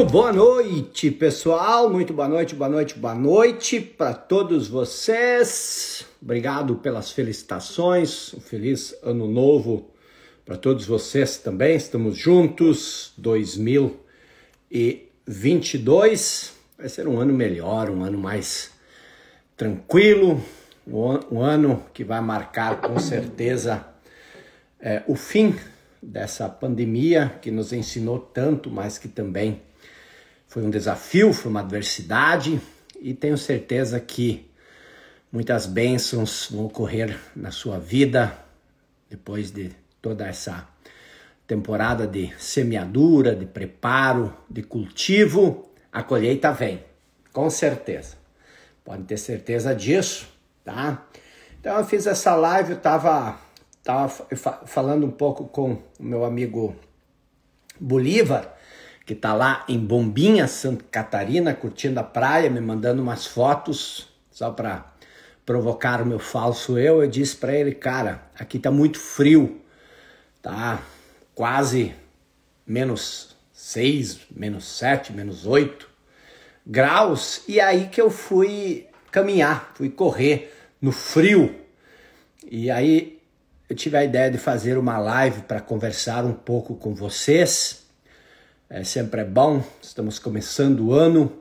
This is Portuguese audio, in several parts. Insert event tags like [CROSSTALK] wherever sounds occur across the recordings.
Muito boa noite, pessoal. Muito boa noite, boa noite, boa noite para todos vocês. Obrigado pelas felicitações. Um feliz ano novo para todos vocês também. Estamos juntos. 2022 vai ser um ano melhor, um ano mais tranquilo, um ano que vai marcar com certeza é, o fim dessa pandemia que nos ensinou tanto, mas que também foi um desafio, foi uma adversidade e tenho certeza que muitas bênçãos vão ocorrer na sua vida depois de toda essa temporada de semeadura, de preparo, de cultivo. A colheita vem, com certeza. Pode ter certeza disso, tá? Então eu fiz essa live, eu tava, tava falando um pouco com o meu amigo Bolívar que está lá em Bombinha, Santa Catarina, curtindo a praia, me mandando umas fotos, só para provocar o meu falso eu, eu disse para ele, cara, aqui tá muito frio, tá quase menos 6, menos 7, menos 8 graus, e aí que eu fui caminhar, fui correr no frio, e aí eu tive a ideia de fazer uma live para conversar um pouco com vocês, é, sempre é bom, estamos começando o ano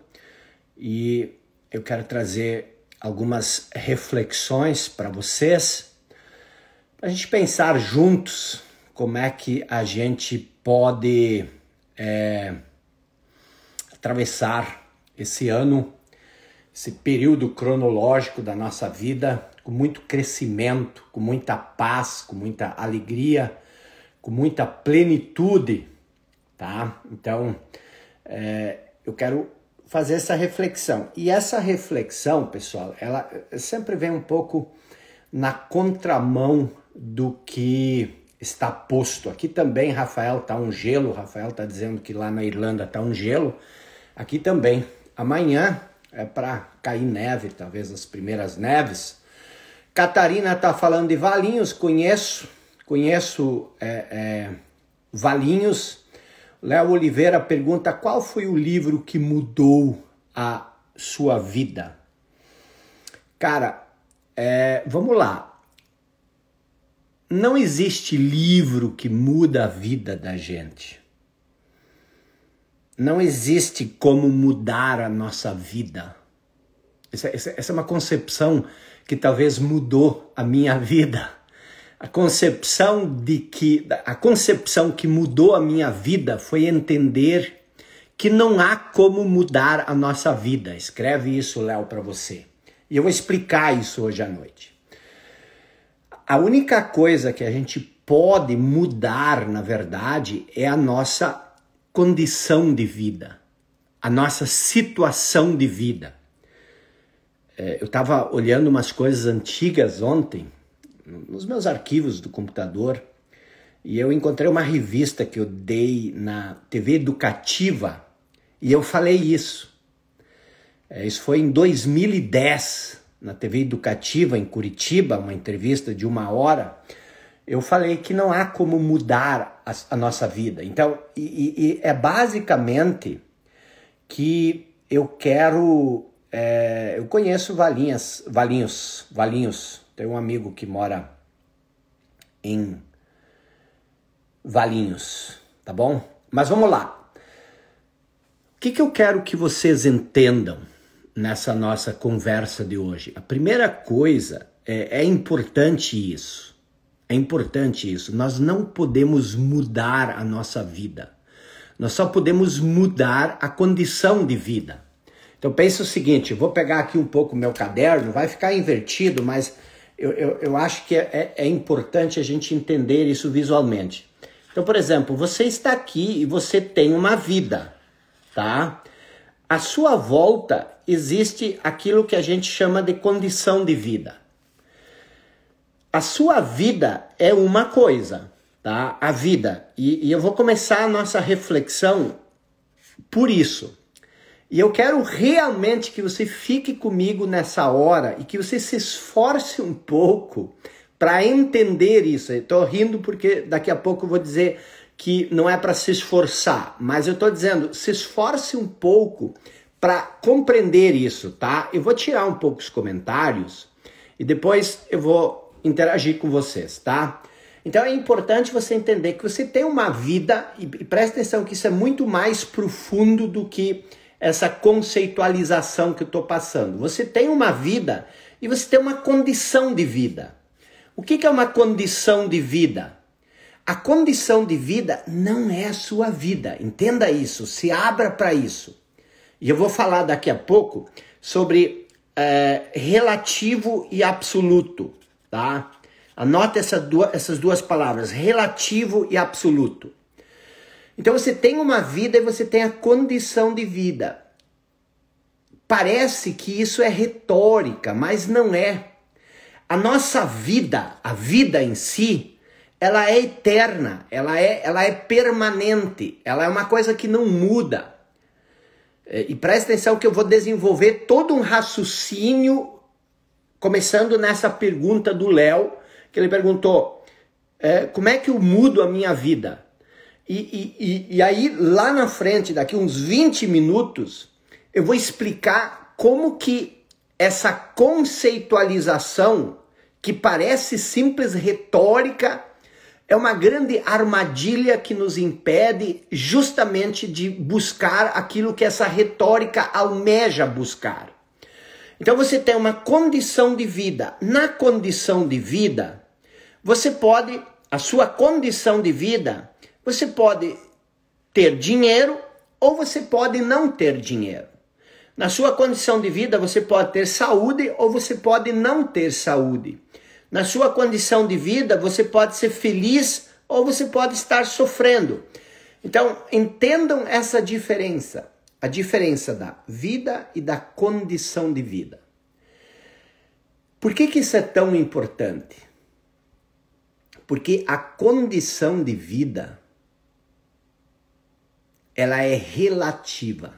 e eu quero trazer algumas reflexões para vocês, para a gente pensar juntos como é que a gente pode é, atravessar esse ano, esse período cronológico da nossa vida com muito crescimento, com muita paz, com muita alegria, com muita plenitude tá? Então, é, eu quero fazer essa reflexão. E essa reflexão, pessoal, ela eh, sempre vem um pouco na contramão do que está posto. Aqui também, Rafael, tá um gelo. Rafael tá dizendo que lá na Irlanda tá um gelo. Aqui também. Amanhã é para cair neve, talvez as primeiras neves. Catarina tá falando de Valinhos, conheço, conheço é, é, Valinhos. Léo Oliveira pergunta qual foi o livro que mudou a sua vida. Cara, é, vamos lá. Não existe livro que muda a vida da gente. Não existe como mudar a nossa vida. Essa, essa, essa é uma concepção que talvez mudou a minha [LAUGHS] vida a concepção de que a concepção que mudou a minha vida foi entender que não há como mudar a nossa vida. Escreve isso, Léo, para você. E eu vou explicar isso hoje à noite. A única coisa que a gente pode mudar, na verdade, é a nossa condição de vida, a nossa situação de vida. É, eu estava olhando umas coisas antigas ontem nos meus arquivos do computador e eu encontrei uma revista que eu dei na TV Educativa e eu falei isso. É, isso foi em 2010, na TV Educativa, em Curitiba, uma entrevista de uma hora. Eu falei que não há como mudar a, a nossa vida. Então, e, e, é basicamente que eu quero. É, eu conheço Valinhas, Valinhos, Valinhos, tem um amigo que mora em Valinhos, tá bom? Mas vamos lá. O que, que eu quero que vocês entendam nessa nossa conversa de hoje? A primeira coisa é, é importante isso. É importante isso. Nós não podemos mudar a nossa vida. Nós só podemos mudar a condição de vida. Então pensa o seguinte, vou pegar aqui um pouco meu caderno, vai ficar invertido, mas eu, eu, eu acho que é, é, é, importante a gente entender isso visualmente. Então, por exemplo, você está aqui e você tem uma vida, tá? À sua volta existe aquilo que a gente chama de condição de vida. A sua vida é uma coisa, tá? A vida. E, e eu vou começar a nossa reflexão por isso. E eu quero realmente que você fique comigo nessa hora e que você se esforce um pouco para entender isso. Estou rindo porque daqui a pouco eu vou dizer que não é para se esforçar, mas eu estou dizendo se esforce um pouco para compreender isso, tá? Eu vou tirar um pouco os comentários e depois eu vou interagir com vocês, tá? Então é importante você entender que você tem uma vida e, e presta atenção que isso é muito mais profundo do que essa conceitualização que eu estou passando. Você tem uma vida e você tem uma condição de vida. O que, que é uma condição de vida? A condição de vida não é a sua vida. Entenda isso, se abra para isso. E eu vou falar daqui a pouco sobre é, relativo e absoluto, tá? Anote essa duas, essas duas palavras, relativo e absoluto. Então você tem uma vida e você tem a condição de vida. Parece que isso é retórica, mas não é. A nossa vida, a vida em si, ela é eterna, ela é, ela é permanente, ela é uma coisa que não muda. É, e presta atenção que eu vou desenvolver todo um raciocínio, começando nessa pergunta do Léo, que ele perguntou: é, como é que eu mudo a minha vida? E, e, e aí, lá na frente, daqui uns 20 minutos, eu vou explicar como que essa conceitualização, que parece simples retórica, é uma grande armadilha que nos impede justamente de buscar aquilo que essa retórica almeja buscar. Então você tem uma condição de vida. Na condição de vida, você pode, a sua condição de vida você pode ter dinheiro ou você pode não ter dinheiro. Na sua condição de vida, você pode ter saúde ou você pode não ter saúde. Na sua condição de vida, você pode ser feliz ou você pode estar sofrendo. Então, entendam essa diferença, a diferença da vida e da condição de vida. Por que, que isso é tão importante? Porque a condição de vida ela é relativa,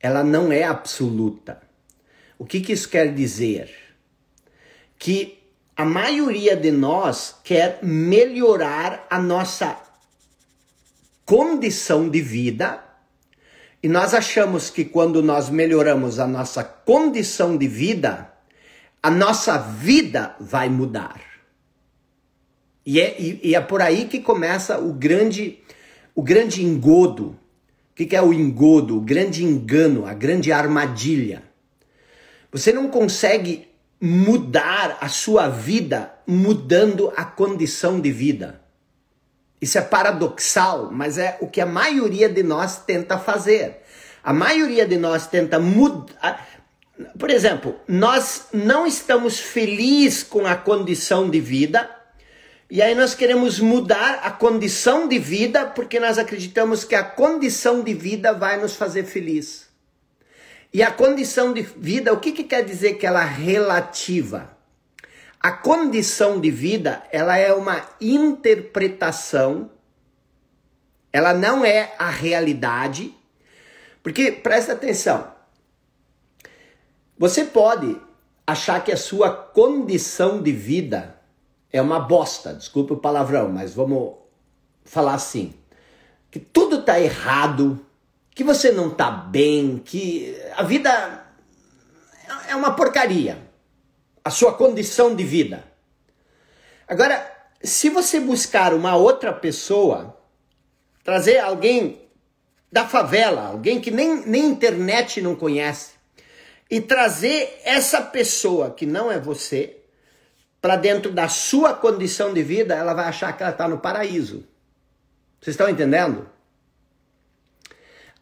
ela não é absoluta. O que, que isso quer dizer? Que a maioria de nós quer melhorar a nossa condição de vida e nós achamos que quando nós melhoramos a nossa condição de vida, a nossa vida vai mudar. E é, e, e é por aí que começa o grande, o grande engodo o que, é o engodo, o grande engano, a grande armadilha? Você não consegue mudar a sua vida mudando a condição de vida. Isso é paradoxal, mas é o que a maioria de nós tenta fazer. A maioria de nós tenta mudar. Por exemplo, nós não estamos felizes com a condição de vida, e aí nós queremos mudar a condição de vida porque nós acreditamos que a condição de vida vai nos fazer feliz. E a condição de vida, o que, que quer dizer que ela é relativa? A condição de vida, ela é uma interpretação, ela não é a realidade. Porque, presta atenção, você pode achar que a sua condição de vida é uma bosta, desculpe o palavrão, mas vamos falar assim, que tudo tá errado, que você não tá bem, que a vida é uma porcaria, a sua condição de vida. Agora, se você buscar uma outra pessoa, trazer alguém da favela, alguém que nem, nem internet não conhece, e trazer essa pessoa que não é você, para dentro da sua condição de vida, ela vai achar que ela está no paraíso. Vocês estão entendendo?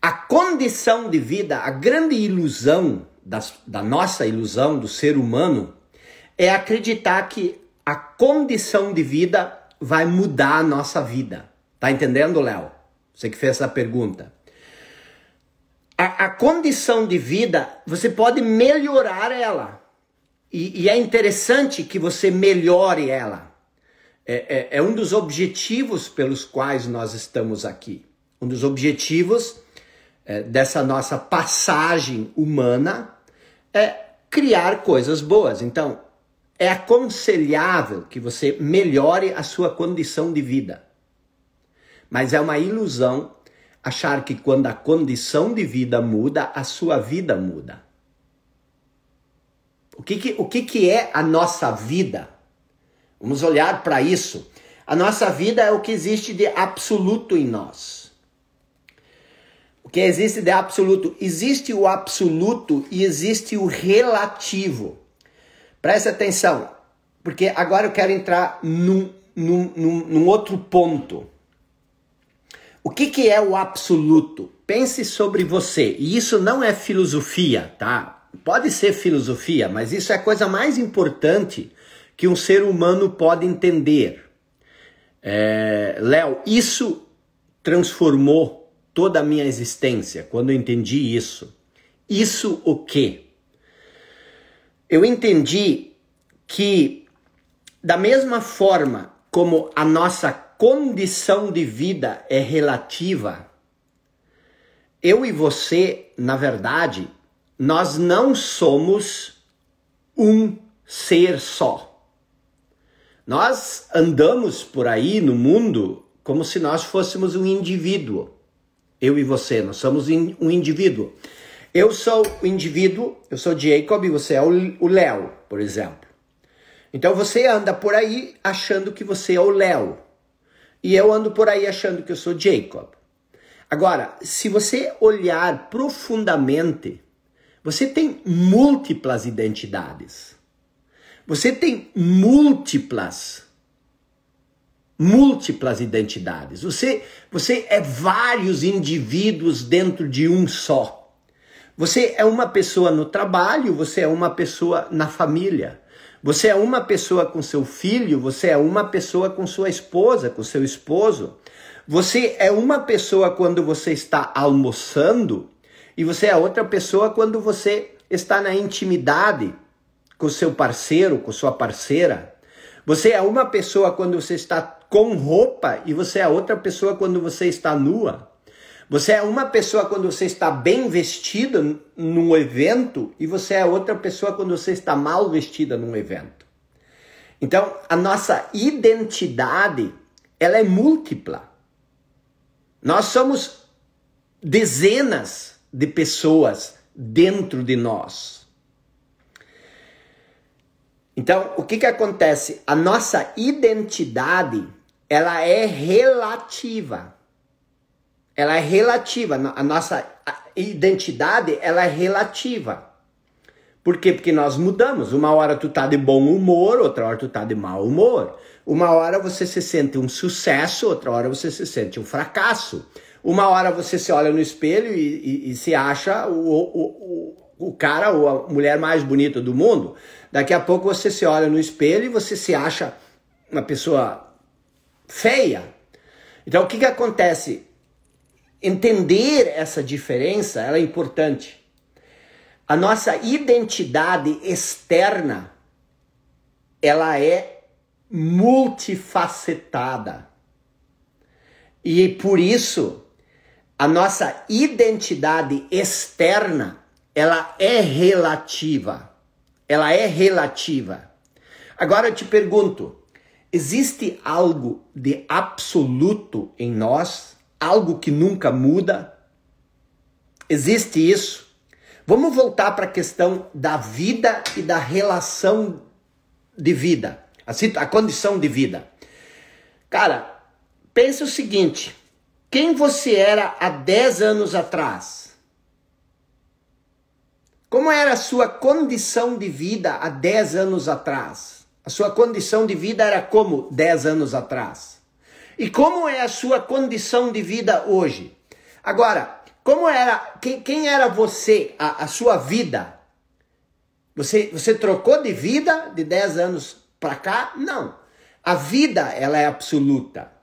A condição de vida, a grande ilusão da nossa ilusão do ser humano é acreditar que a condição de vida vai mudar a nossa vida. Tá entendendo, Léo? Você que fez essa pergunta. A, a condição de vida, você pode melhorar ela. E, e é interessante que você melhore ela. É, é, é um dos objetivos pelos quais nós estamos aqui. Um dos objetivos é, dessa nossa passagem humana é criar coisas boas. Então, é aconselhável que você melhore a sua condição de vida. Mas é uma ilusão achar que quando a condição de vida muda, a sua vida muda. O que, que, o que, que é a nossa vida? Vamos olhar para isso. A nossa vida é o que existe de absoluto em nós. O que existe de absoluto? Existe o absoluto e existe o relativo. Preste atenção, porque agora eu quero entrar num, num, num, num outro ponto. O que, que é o absoluto? Pense sobre você. E isso não é filosofia, tá? pode ser filosofia, mas isso é a coisa mais importante que um ser humano pode entender. É, Léo, isso transformou toda a minha existência quando eu entendi isso. Isso o quê? Eu entendi que, da mesma forma como a nossa condição de vida é relativa, eu e você, na verdade, nós não somos um ser só. Nós andamos por aí no mundo como se nós fôssemos um indivíduo. Eu e você, nós somos um indivíduo. Eu sou o indivíduo, eu sou Jacob e você é o Léo, por exemplo. Então você anda por aí achando que você é o Léo. E eu ando por aí achando que eu sou Jacob. Agora, se você olhar profundamente você tem múltiplas identidades. Você tem múltiplas múltiplas identidades. Você você é vários indivíduos dentro de um só. Você é uma pessoa no trabalho, você é uma pessoa na família. Você é uma pessoa com seu filho, você é uma pessoa com sua esposa, com seu esposo. Você é uma pessoa quando você está almoçando, e você é outra pessoa quando você está na intimidade com seu parceiro, com sua parceira. Você é uma pessoa quando você está com roupa e você é outra pessoa quando você está nua. Você é uma pessoa quando você está bem vestida num evento e você é outra pessoa quando você está mal vestida num evento. Então, a nossa identidade, ela é múltipla. Nós somos dezenas de pessoas dentro de nós. Então, o que, que acontece? A nossa identidade, ela é relativa. Ela é relativa. A nossa identidade, ela é relativa. Por quê? Porque nós mudamos. Uma hora tu tá de bom humor, outra hora tu tá de mau humor. Uma hora você se sente um sucesso, outra hora você se sente um fracasso. Uma hora você se olha no espelho e, e, e se acha o, o, o, o cara ou a mulher mais bonita do mundo. Daqui a pouco você se olha no espelho e você se acha uma pessoa feia. Então o que, que acontece? Entender essa diferença é importante. A nossa identidade externa ela é multifacetada. E por isso a nossa identidade externa, ela é relativa. Ela é relativa. Agora eu te pergunto, existe algo de absoluto em nós? Algo que nunca muda? Existe isso? Vamos voltar para a questão da vida e da relação de vida, a, a condição de vida. Cara, pense o seguinte: quem você era há 10 anos atrás? Como era a sua condição de vida há 10 anos atrás? A sua condição de vida era como 10 anos atrás? E como é a sua condição de vida hoje? Agora, como era, quem, quem era você, a, a sua vida? Você, você trocou de vida de 10 anos para cá? Não. A vida, ela é absoluta.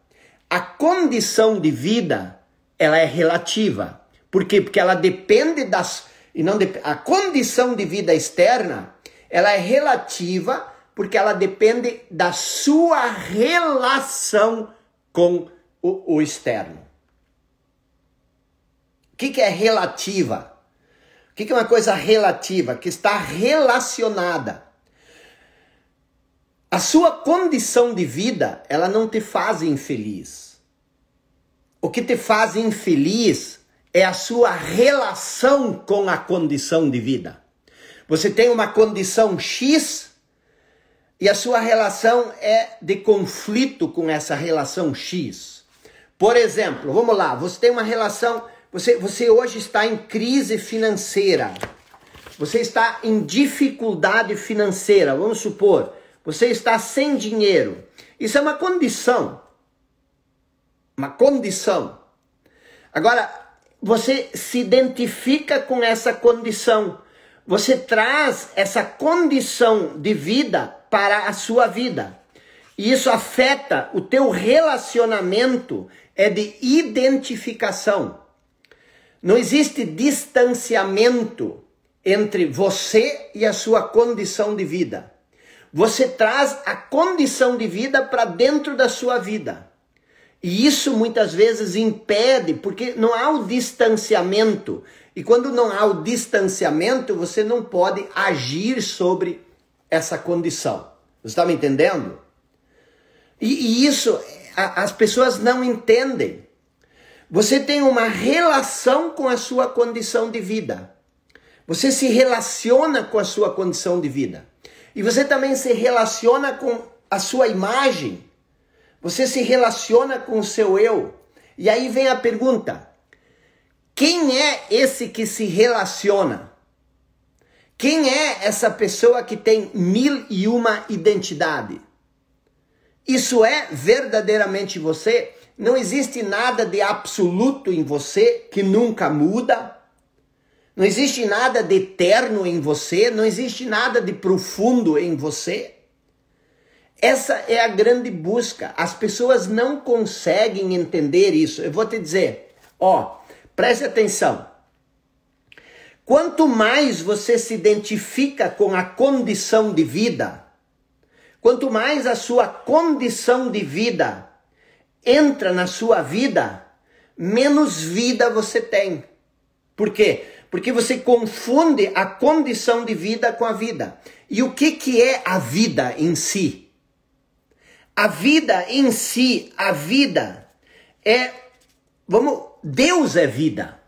A condição de vida, ela é relativa. Por quê? Porque ela depende das e não de, a condição de vida externa, ela é relativa porque ela depende da sua relação com o, o externo. O que, que é relativa? O que, que é uma coisa relativa? Que está relacionada. A sua condição de vida, ela não te faz infeliz. O que te faz infeliz é a sua relação com a condição de vida. Você tem uma condição X e a sua relação é de conflito com essa relação X. Por exemplo, vamos lá, você tem uma relação, você, você hoje está em crise financeira. Você está em dificuldade financeira, vamos supor. Você está sem dinheiro. Isso é uma condição. Uma condição. Agora, você se identifica com essa condição. Você traz essa condição de vida para a sua vida. E isso afeta o teu relacionamento é de identificação. Não existe distanciamento entre você e a sua condição de vida. Você traz a condição de vida para dentro da sua vida. E isso muitas vezes impede, porque não há o distanciamento. E quando não há o distanciamento, você não pode agir sobre essa condição. Você está me entendendo? E, e isso a, as pessoas não entendem. Você tem uma relação com a sua condição de vida. Você se relaciona com a sua condição de vida. E você também se relaciona com a sua imagem. Você se relaciona com o seu eu. E aí vem a pergunta: quem é esse que se relaciona? Quem é essa pessoa que tem mil e uma identidade? Isso é verdadeiramente você? Não existe nada de absoluto em você que nunca muda, não existe nada de eterno em você, não existe nada de profundo em você. Essa é a grande busca. As pessoas não conseguem entender isso. Eu vou te dizer, ó, preste atenção. Quanto mais você se identifica com a condição de vida, quanto mais a sua condição de vida entra na sua vida, menos vida você tem. Por quê? Porque você confunde a condição de vida com a vida. E o que, que é a vida em si? A vida em si, a vida é. Vamos. Deus é vida.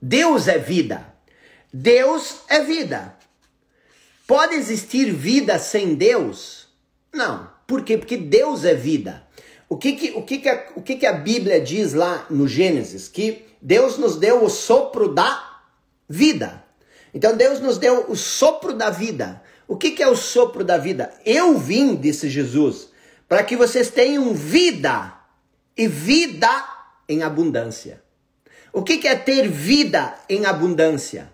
Deus é vida. Deus é vida. Pode existir vida sem Deus? Não. Por quê? Porque Deus é vida. O que que, o que, que, a, o que, que a Bíblia diz lá no Gênesis? Que Deus nos deu o sopro da vida. Então Deus nos deu o sopro da vida. O que, que é o sopro da vida? Eu vim, disse Jesus, para que vocês tenham vida e vida em abundância. O que, que é ter vida em abundância?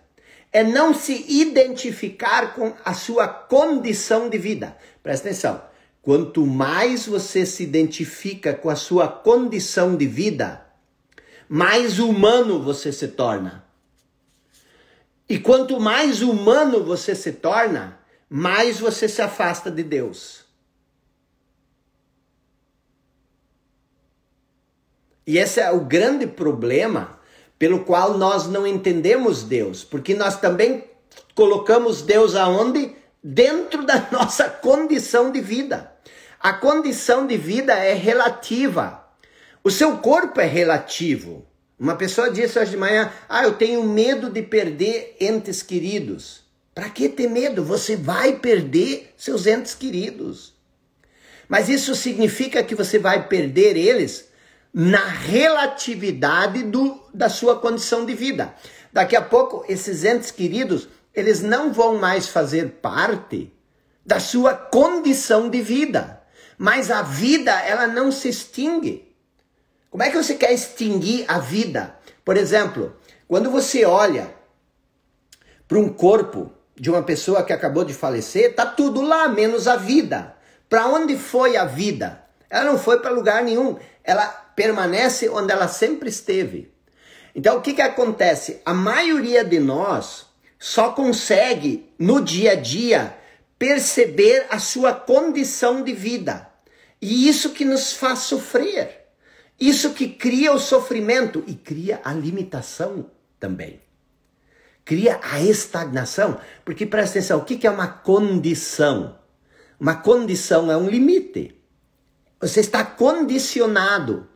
É não se identificar com a sua condição de vida. Presta atenção. Quanto mais você se identifica com a sua condição de vida, mais humano você se torna. E quanto mais humano você se torna, mais você se afasta de Deus. E esse é o grande problema pelo qual nós não entendemos Deus, porque nós também colocamos Deus aonde? dentro da nossa condição de vida. A condição de vida é relativa. O seu corpo é relativo. Uma pessoa disse hoje de manhã: Ah, eu tenho medo de perder entes queridos. Para que ter medo? Você vai perder seus entes queridos. Mas isso significa que você vai perder eles na relatividade do, da sua condição de vida. Daqui a pouco, esses entes queridos eles não vão mais fazer parte da sua condição de vida. Mas a vida, ela não se extingue. Como é que você quer extinguir a vida? Por exemplo, quando você olha para um corpo de uma pessoa que acabou de falecer, tá tudo lá menos a vida. Para onde foi a vida? Ela não foi para lugar nenhum. Ela permanece onde ela sempre esteve. Então o que que acontece? A maioria de nós só consegue no dia a dia perceber a sua condição de vida. E isso que nos faz sofrer. Isso que cria o sofrimento e cria a limitação também. Cria a estagnação. Porque presta atenção: o que é uma condição? Uma condição é um limite. Você está condicionado.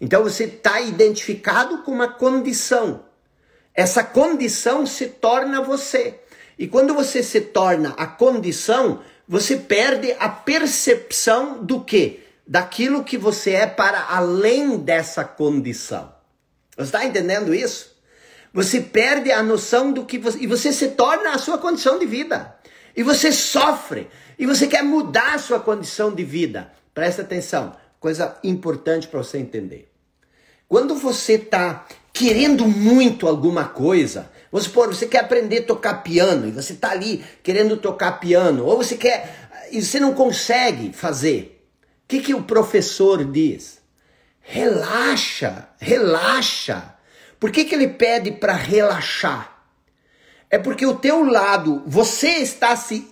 Então você está identificado com uma condição. Essa condição se torna você. E quando você se torna a condição, você perde a percepção do que? Daquilo que você é para além dessa condição. Você está entendendo isso? Você perde a noção do que você. E você se torna a sua condição de vida. E você sofre. E você quer mudar a sua condição de vida. Presta atenção. Coisa importante para você entender. Quando você está querendo muito alguma coisa. Vamos supor, você quer aprender a tocar piano e você está ali querendo tocar piano, ou você quer e você não consegue fazer. O que, que o professor diz? Relaxa, relaxa. Por que, que ele pede para relaxar? É porque o teu lado, você está se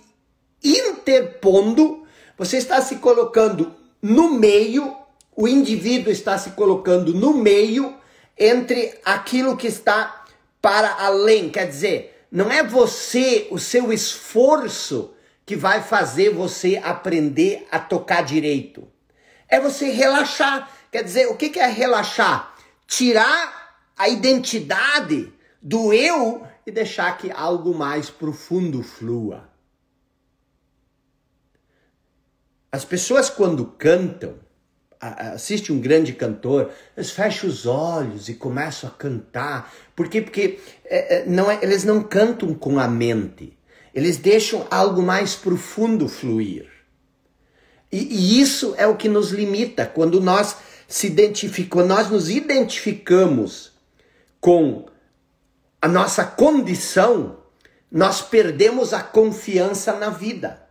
interpondo, você está se colocando no meio, o indivíduo está se colocando no meio entre aquilo que está para além. Quer dizer, não é você, o seu esforço, que vai fazer você aprender a tocar direito. É você relaxar. Quer dizer, o que é relaxar? Tirar a identidade do eu e deixar que algo mais profundo flua. As pessoas, quando cantam, assiste um grande cantor, eles fecham os olhos e começam a cantar. Por quê? Porque é, é, não é, eles não cantam com a mente, eles deixam algo mais profundo fluir. E, e isso é o que nos limita quando nós se identificamos, nós nos identificamos com a nossa condição, nós perdemos a confiança na vida.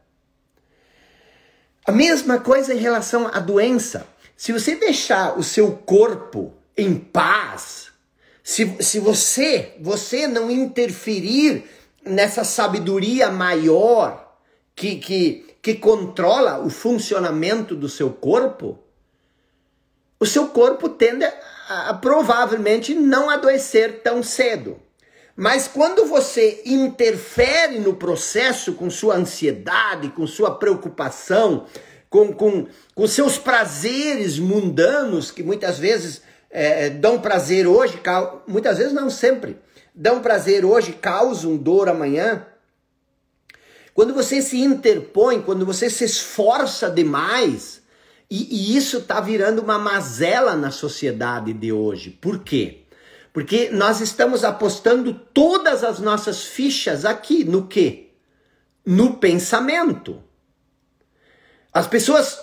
A mesma coisa em relação à doença. Se você deixar o seu corpo em paz, se, se você, você não interferir nessa sabedoria maior que, que, que controla o funcionamento do seu corpo, o seu corpo tende a, a provavelmente não adoecer tão cedo. Mas quando você interfere no processo com sua ansiedade, com sua preocupação, com, com, com seus prazeres mundanos, que muitas vezes é, é dão prazer hoje, muitas vezes não sempre, dão prazer hoje, causam dor amanhã. Quando você se interpõe, quando você se esforça demais, e, e isso está virando uma mazela na sociedade de hoje. Por quê? Porque nós estamos apostando todas as nossas fichas aqui no quê? No pensamento. As pessoas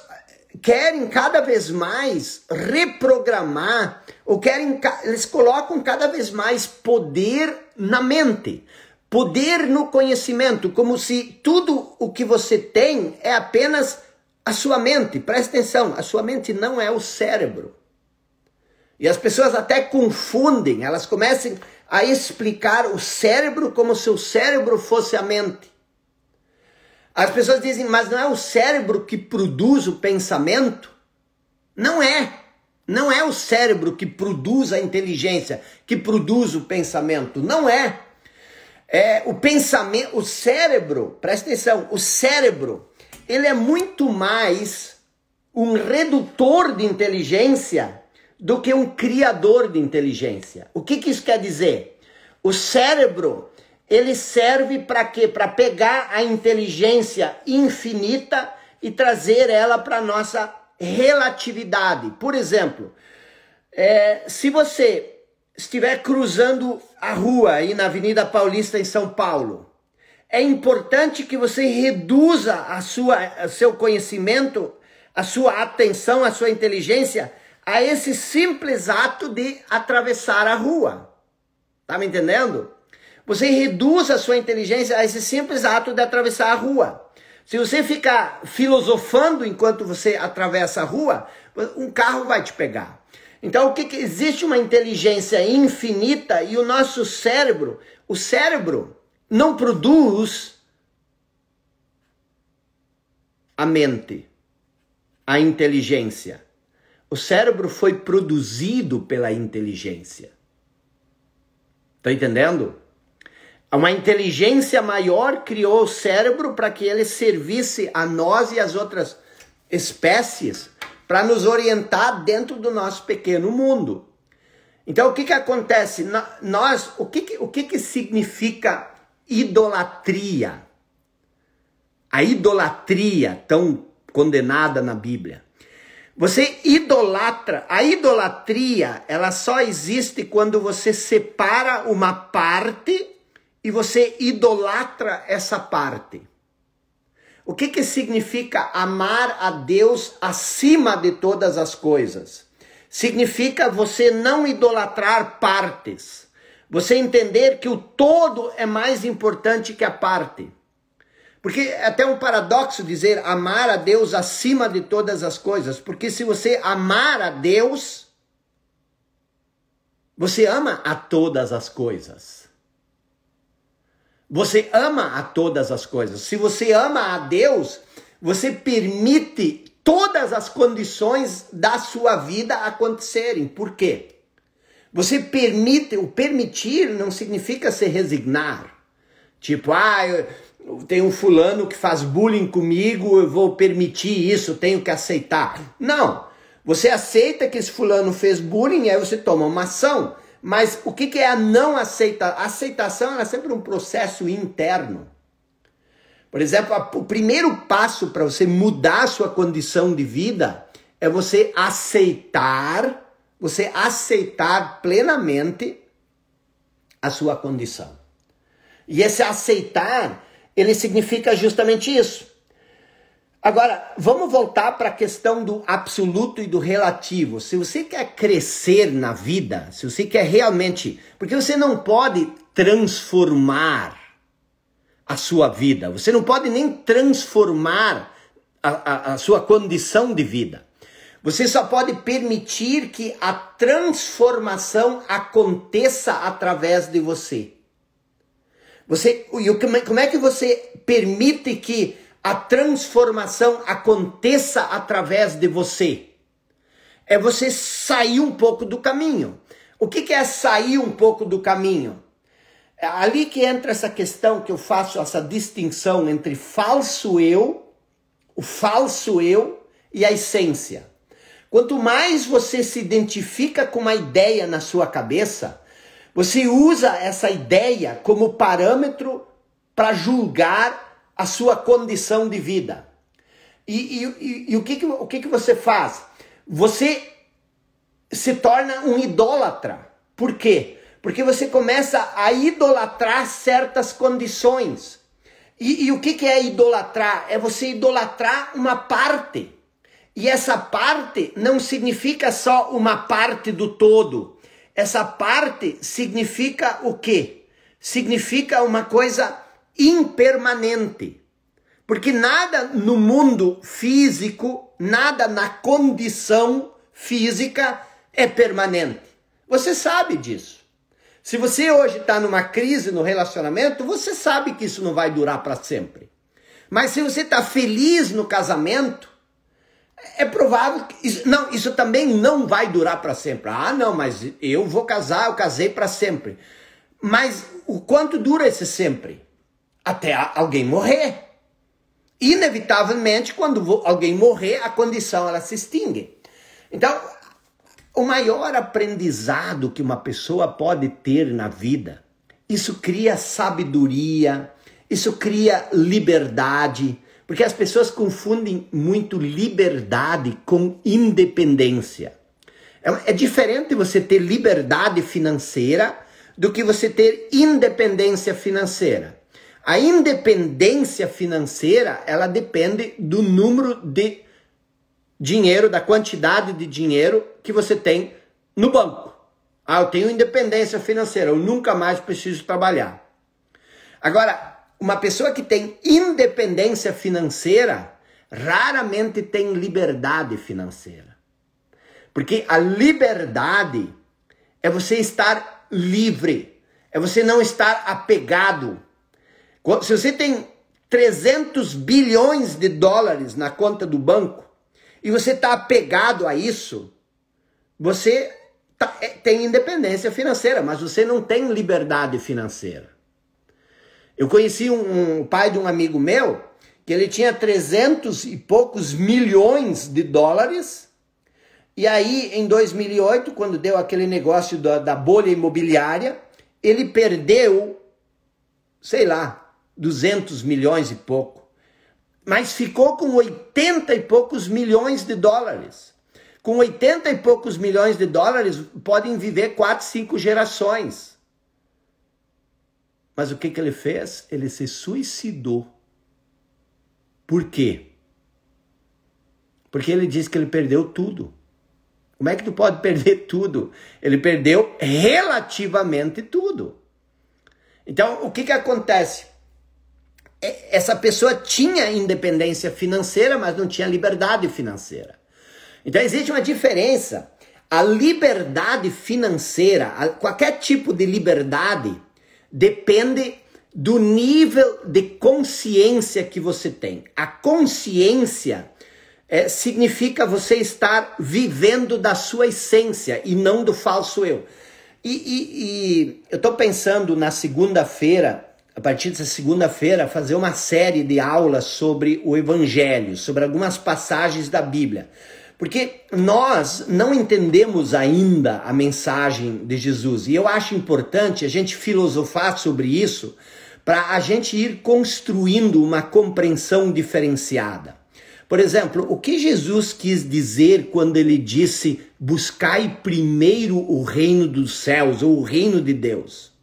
querem cada vez mais reprogramar, ou querem, eles colocam cada vez mais poder na mente, poder no conhecimento, como se tudo o que você tem é apenas a sua mente. Presta atenção, a sua mente não é o cérebro. E as pessoas até confundem, elas começam a explicar o cérebro como se o cérebro fosse a mente. As pessoas dizem, mas não é o cérebro que produz o pensamento? Não é. Não é o cérebro que produz a inteligência, que produz o pensamento. Não é. É o pensamento, o cérebro, presta atenção, o cérebro, ele é muito mais um redutor de inteligência do que um criador de inteligência. O que, que isso quer dizer? O cérebro, ele serve para quê? Para pegar a inteligência infinita e trazer ela para nossa relatividade. Por exemplo, é, se você estiver cruzando a rua aí na Avenida Paulista em São Paulo, é importante que você reduza a sua, seu conhecimento, a sua atenção, a sua inteligência a esse simples ato de atravessar a rua. Tá me entendendo? Você reduz a sua inteligência a esse simples ato de atravessar a rua. Se você ficar filosofando enquanto você atravessa a rua, um carro vai te pegar. Então, o que, que existe uma inteligência infinita e o nosso cérebro, o cérebro não produz a mente, a inteligência. O cérebro foi produzido pela inteligência. Tá entendendo? Uma inteligência maior criou o cérebro para que ele servisse a nós e as outras espécies para nos orientar dentro do nosso pequeno mundo. Então, o que, que acontece? Nós, o que, que, o que, que significa idolatria? A idolatria tão condenada na Bíblia. Você idolatra. A idolatria, ela só existe quando você separa uma parte e você idolatra essa parte. O que, que significa amar a Deus acima de todas as coisas? Significa você não idolatrar partes. Você entender que o todo é mais importante que a parte. Porque é até um paradoxo dizer amar a Deus acima de todas as coisas, porque se você amar a Deus, você ama a todas as coisas. Você ama a todas as coisas. Se você ama a Deus, você permite todas as condições da sua vida acontecerem. Por quê? Você permite, o permitir não significa se resignar. Tipo, ah, eu, tem um fulano que faz bullying comigo, eu vou permitir isso, tenho que aceitar. Não. Você aceita que esse fulano fez bullying, aí você toma uma ação. Mas o que, que é a não aceitação? A aceitação é sempre um processo interno. Por exemplo, o primeiro passo para você mudar a sua condição de vida é você aceitar, você aceitar plenamente a sua condição. E esse aceitar, ele significa justamente isso. Agora, vamos voltar para a questão do absoluto e do relativo. Se você quer crescer na vida, se você quer realmente. Porque você não pode transformar a sua vida, você não pode nem transformar a, a, a sua condição de vida. Você só pode permitir que a transformação aconteça através de você. Você e como é que você permite que a transformação aconteça através de você. É você sair um pouco do caminho. O que, que é sair um pouco do caminho? É ali que entra essa questão que eu faço essa distinção entre falso eu, o falso eu e a essência. Quanto mais você se identifica com uma ideia na sua cabeça, você usa essa ideia como parâmetro para julgar a sua condição de vida. E, e, e, e o, que, que, o que, que você faz? Você se torna um idólatra. Por quê? Porque você começa a idolatrar certas condições. E, e o que, que é idolatrar? É você idolatrar uma parte. E essa parte não significa só uma parte do todo. Essa parte significa o quê? Significa uma coisa impermanente. Porque nada no mundo físico, nada na condição física é permanente. Você sabe disso. Se você hoje está numa crise no relacionamento, você sabe que isso não vai durar para sempre. Mas se você está feliz no casamento, é provável que isso, não, isso também não vai durar para sempre. Ah, não, mas eu vou casar, eu casei para sempre. Mas o quanto dura esse sempre? até alguém morrer. Inevitavelmente, quando alguém morrer, a condição ela se extingue. Então, o maior aprendizado que uma pessoa pode ter na vida, isso cria sabedoria, isso cria liberdade, porque as pessoas confundem muito liberdade com independência. É, é diferente você ter liberdade financeira do que você ter independência financeira. A independência financeira, ela depende do número de dinheiro, da quantidade de dinheiro que você tem no banco. Ah, eu tenho independência financeira, eu nunca mais preciso trabalhar. Agora, uma pessoa que tem independência financeira raramente tem liberdade financeira. Porque a liberdade é você estar livre, é você não estar apegado se você tem 300 bilhões de dólares na conta do banco e você está apegado a isso, você tá, é, tem independência financeira, mas você não tem liberdade financeira. Eu conheci um, um pai de um amigo meu que ele tinha 300 e poucos milhões de dólares. E aí, em 2008, quando deu aquele negócio da, da bolha imobiliária, ele perdeu, sei lá, 200 milhões e pouco, mas ficou com 80 e poucos milhões de dólares. Com 80 e poucos milhões de dólares, podem viver 4, 5 gerações. Mas o que, que ele fez? Ele se suicidou. Por quê? Porque ele disse que ele perdeu tudo. Como é que tu pode perder tudo? Ele perdeu relativamente tudo. Então, o que, que acontece? É, essa pessoa tinha independência financeira, mas não tinha liberdade financeira. Então existe uma diferença. A liberdade financeira, qualquer tipo de liberdade, depende do nível de consciência que você tem. A consciência é, significa você estar vivendo da sua essência e não do falso eu. E, e, e eu estou pensando na segunda-feira a partir dessa segunda-feira, fazer uma série de aulas sobre o Evangelho, sobre algumas passagens da Bíblia. Porque nós não entendemos ainda a mensagem de Jesus. E eu acho importante a gente filosofar sobre isso para a gente ir construindo uma compreensão diferenciada. Por exemplo, o que Jesus quis dizer quando ele disse: buscai primeiro o reino dos céus ou o reino de Deus?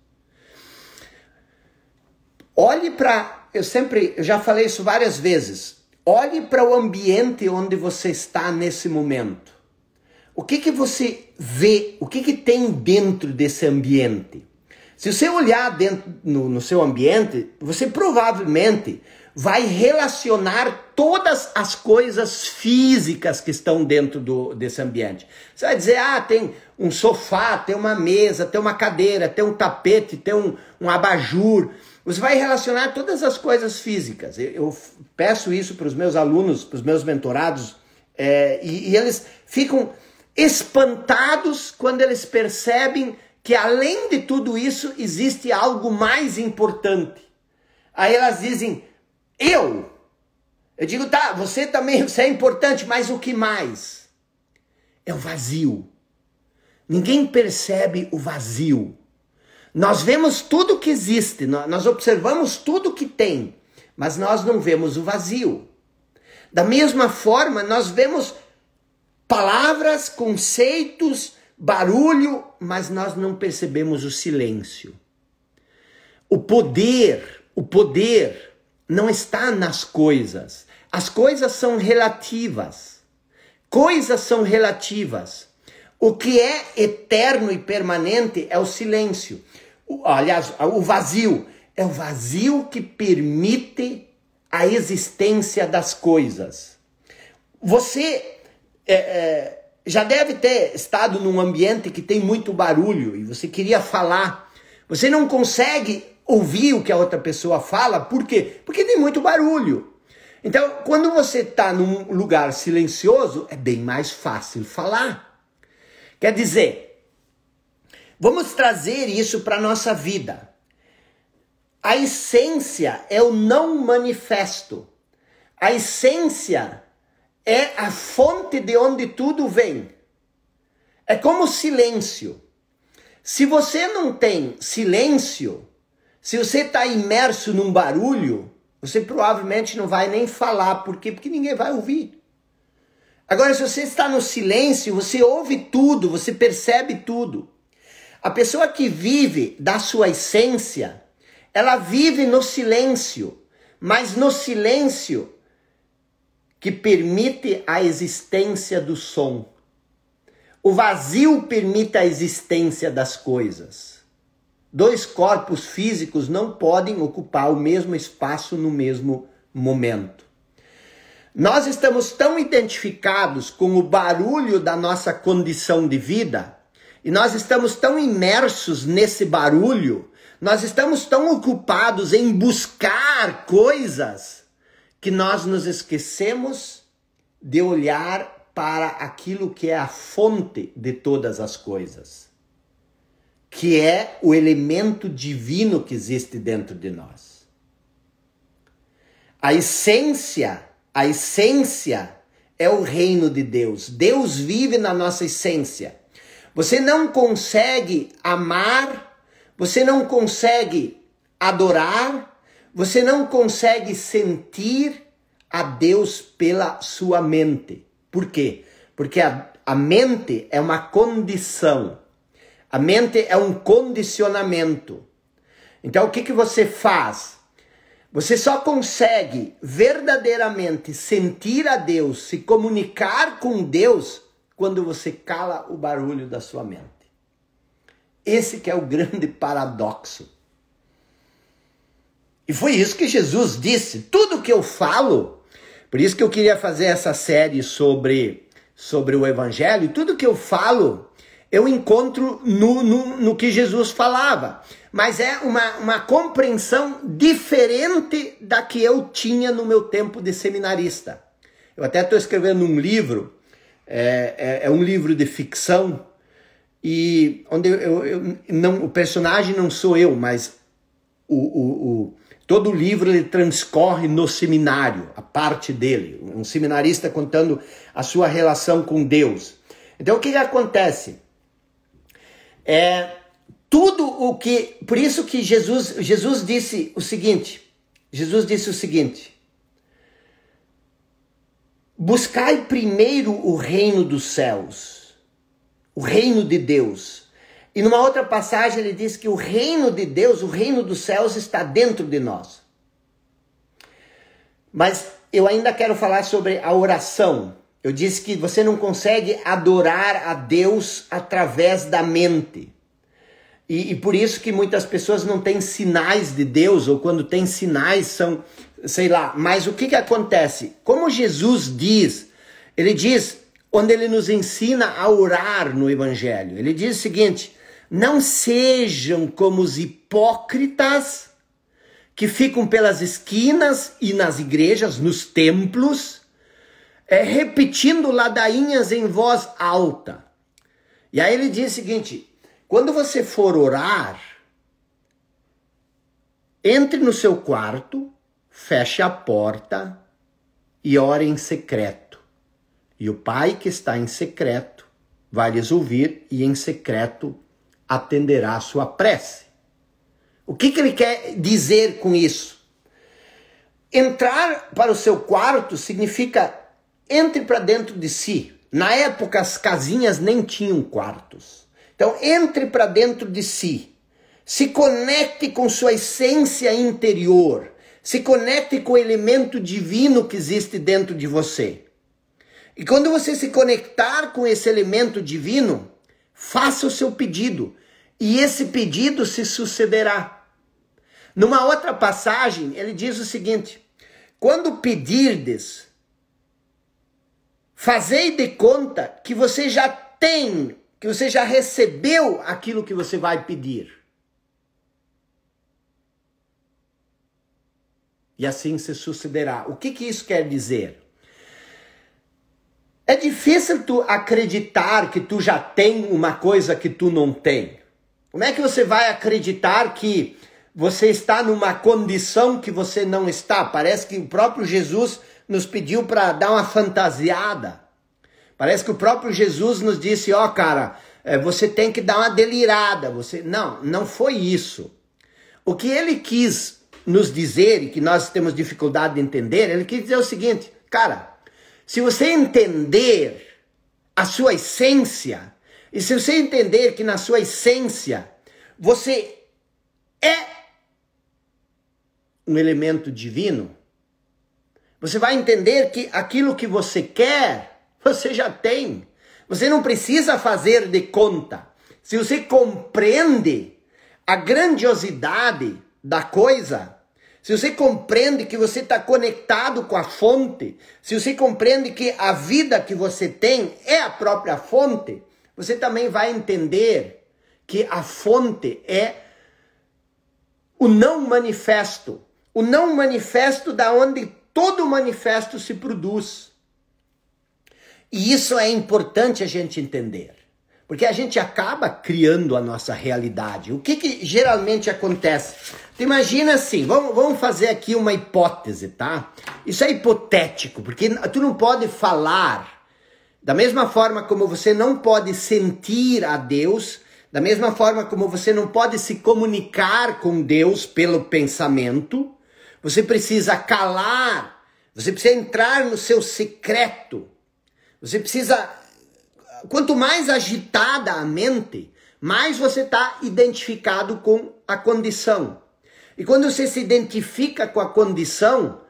Olhe para, eu sempre, eu já falei isso várias vezes. Olhe para o ambiente onde você está nesse momento. O que que você vê? O que que tem dentro desse ambiente? Se você olhar dentro no, no seu ambiente, você provavelmente vai relacionar todas as coisas físicas que estão dentro do, desse ambiente. Você vai dizer, ah, tem um sofá, tem uma mesa, tem uma cadeira, tem um tapete, tem um, um abajur. Você vai relacionar todas as coisas físicas. Eu peço isso para os meus alunos, para os meus mentorados, é, e, e eles ficam espantados quando eles percebem que além de tudo isso existe algo mais importante. Aí elas dizem, eu. Eu digo, tá, você também, você é importante, mas o que mais? É o vazio. Ninguém percebe o vazio. Nós vemos tudo que existe, nós observamos tudo que tem, mas nós não vemos o vazio. Da mesma forma, nós vemos palavras, conceitos, barulho, mas nós não percebemos o silêncio. O poder, o poder não está nas coisas. As coisas são relativas. Coisas são relativas. O que é eterno e permanente é o silêncio. O, aliás, o vazio é o vazio que permite a existência das coisas. Você é, é, já deve ter estado num ambiente que tem muito barulho e você queria falar. Você não consegue ouvir o que a outra pessoa fala, por quê? Porque tem muito barulho. Então, quando você está num lugar silencioso, é bem mais fácil falar. Quer dizer, Vamos trazer isso para a nossa vida. A essência é o não manifesto. A essência é a fonte de onde tudo vem. É como silêncio. Se você não tem silêncio, se você está imerso num barulho, você provavelmente não vai nem falar. Por quê? Porque ninguém vai ouvir. Agora, se você está no silêncio, você ouve tudo, você percebe tudo. A pessoa que vive da sua essência, ela vive no silêncio, mas no silêncio que permite a existência do som. O vazio permite a existência das coisas. Dois corpos físicos não podem ocupar o mesmo espaço no mesmo momento. Nós estamos tão identificados com o barulho da nossa condição de vida e nós estamos tão imersos nesse barulho, nós estamos tão ocupados em buscar coisas, que nós nos esquecemos de olhar para aquilo que é a fonte de todas as coisas, que é o elemento divino que existe dentro de nós. A essência, a essência é o reino de Deus. Deus vive na nossa essência. Você não consegue amar, você não consegue adorar, você não consegue sentir a Deus pela sua mente. Por quê? Porque a, a mente é uma condição. A mente é um condicionamento. Então o que, que você faz? Você só consegue verdadeiramente sentir a Deus, se comunicar com Deus, quando você cala o barulho da sua mente. Esse que é o grande paradoxo. E foi isso que Jesus disse. Tudo que eu falo, por isso que eu queria fazer essa série sobre, sobre o Evangelho, tudo que eu falo, eu encontro no, no, no que Jesus falava. Mas é uma, uma compreensão diferente da que eu tinha no meu tempo de seminarista. Eu até estou escrevendo um livro é, é, é um livro de ficção e onde eu, eu, eu, não, o personagem não sou eu, mas o, o, o todo o livro ele transcorre no seminário, a parte dele, um seminarista contando a sua relação com Deus. Então o que, que acontece? É tudo o que, por isso que Jesus, Jesus disse o seguinte, Jesus disse o seguinte, Buscai primeiro o reino dos céus, o reino de Deus. E numa outra passagem ele diz que o reino de Deus, o reino dos céus está dentro de nós. Mas eu ainda quero falar sobre a oração. Eu disse que você não consegue adorar a Deus através da mente. E, e, por isso que muitas pessoas não têm sinais de Deus, ou quando têm sinais são sei lá. Mas o que, que acontece? Como Jesus diz, ele diz, onde ele nos ensina a orar no Evangelho, ele diz o seguinte: não sejam como os hipócritas que ficam pelas esquinas e nas igrejas, nos templos, é, repetindo ladainhas em voz alta. E aí ele diz o seguinte: quando você for orar, entre no seu quarto, feche a porta e ore em secreto. E o Pai que está em secreto vai lhes ouvir e em secreto atenderá a sua prece. O que, que ele quer dizer com isso? Entrar para o seu quarto significa entre para dentro de si. Na época, as casinhas nem tinham quartos. Então, entre para dentro de si. Se conecte com sua essência interior. Se conecte com o elemento divino que existe dentro de você. E quando você se conectar com esse elemento divino, faça o seu pedido. E esse pedido se sucederá. Numa outra passagem, ele diz o seguinte: Quando pedirdes, fazei de conta que você já tem, que você já recebeu aquilo que você vai pedir. e assim se sucederá. O que, que isso quer dizer? É difícil tu acreditar que tu já tem uma coisa que tu não tem. Como é que você vai acreditar que você está numa condição que você não está? Parece que o próprio Jesus nos pediu para dar uma fantasiada. Parece que o próprio Jesus nos disse: ó, oh, cara, é, você tem que dar uma delirada. Você não, não foi isso. O que ele quis nos dizer e que nós temos dificuldade de entender, ele quis dizer o seguinte: cara, se você entender a sua essência, e se você entender que na sua essência você é um elemento divino, você vai entender que aquilo que você quer, você já tem. Você não precisa fazer de conta. Se você compreende a grandiosidade da coisa, se você compreende que você está conectado com a fonte, se você compreende que a vida que você tem é a própria fonte, você também vai entender que a fonte é o não manifesto, o não manifesto da onde todo manifesto se produz. E isso é importante a gente entender. Porque a gente acaba criando a nossa realidade. O que, que geralmente acontece? Tu imagina assim, vamos, vamos fazer aqui uma hipótese, tá? Isso é hipotético, porque tu não pode falar. Da mesma forma como você não pode sentir a Deus, da mesma forma como você não pode se comunicar com Deus pelo pensamento, você precisa calar, você precisa entrar no seu secreto, você precisa quanto mais agitada a mente, mais você está identificado com a condição. E quando você se identifica com a condição,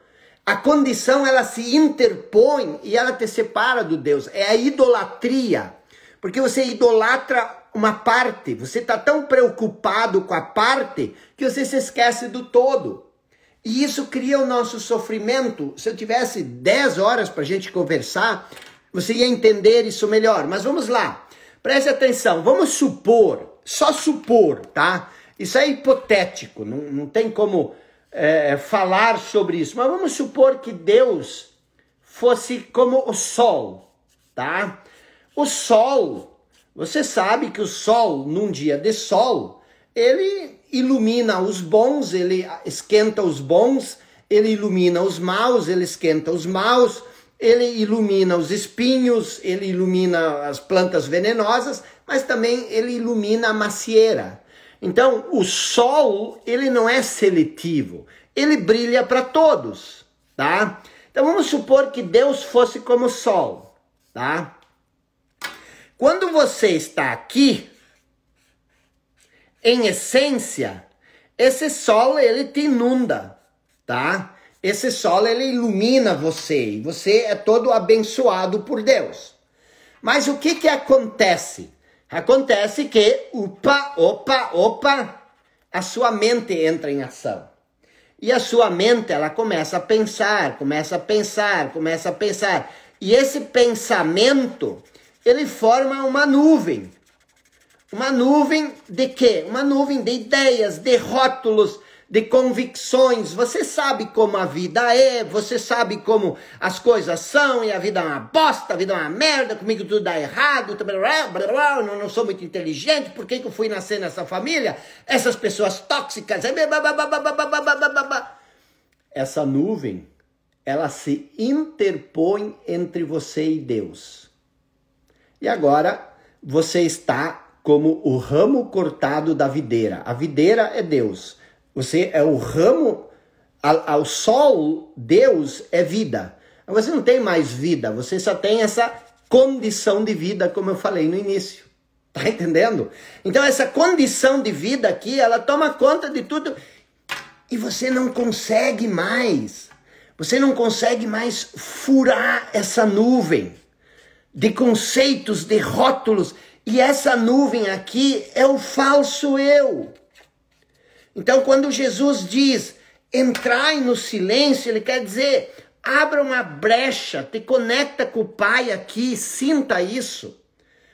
a condição ela se interpõe e ela te separa do Deus. É a idolatria. Porque você idolatra uma parte, você está tão preocupado com a parte que você se esquece do todo. E isso cria o nosso sofrimento. Se eu tivesse 10 horas para a gente conversar, você ia entender isso melhor. Mas vamos lá. Preste atenção. Vamos supor, só supor, tá? Isso é hipotético, não, não tem como é, falar sobre isso. Mas vamos supor que Deus fosse como o Sol, tá? O Sol, você sabe que o Sol, num dia de Sol, ele ilumina os bons, ele esquenta os bons, ele ilumina os maus, ele esquenta os maus ele ilumina os espinhos, ele ilumina as plantas venenosas, mas também ele ilumina a macieira. Então, o sol, ele não é seletivo, ele brilha para todos, tá? Então, vamos supor que Deus fosse como o sol, tá? Quando você está aqui, em essência, esse sol, ele te inunda, tá? Esse sol ele ilumina você e você é todo abençoado por Deus. Mas o que que acontece? Acontece que opa, opa, opa, a sua mente entra em ação. E a sua mente ela começa a pensar, começa a pensar, começa a pensar. E esse pensamento ele forma uma nuvem. Uma nuvem de quê? Uma nuvem de ideias, de rótulos, de convicções. Você sabe como a vida é, você sabe como as coisas são, e a vida é uma bosta, a vida é uma merda, comigo tudo dá errado, eu não sou muito inteligente, por que, que eu fui nascer nessa família? Essas pessoas tóxicas. Essa nuvem, ela se interpõe entre você e Deus. E agora você está como o ramo cortado da videira. A videira é Deus. Você é o ramo ao, sol, Deus é vida. Você não tem mais vida, você só tem essa condição de vida, como eu falei no início. Tá entendendo? Então essa condição de vida aqui, ela toma conta de tudo e você não consegue mais. Você não consegue mais furar essa nuvem de conceitos, de rótulos. E essa nuvem aqui é o falso eu. Então, quando Jesus diz entrai no silêncio, ele quer dizer abra uma brecha, te conecta com o Pai aqui, sinta isso.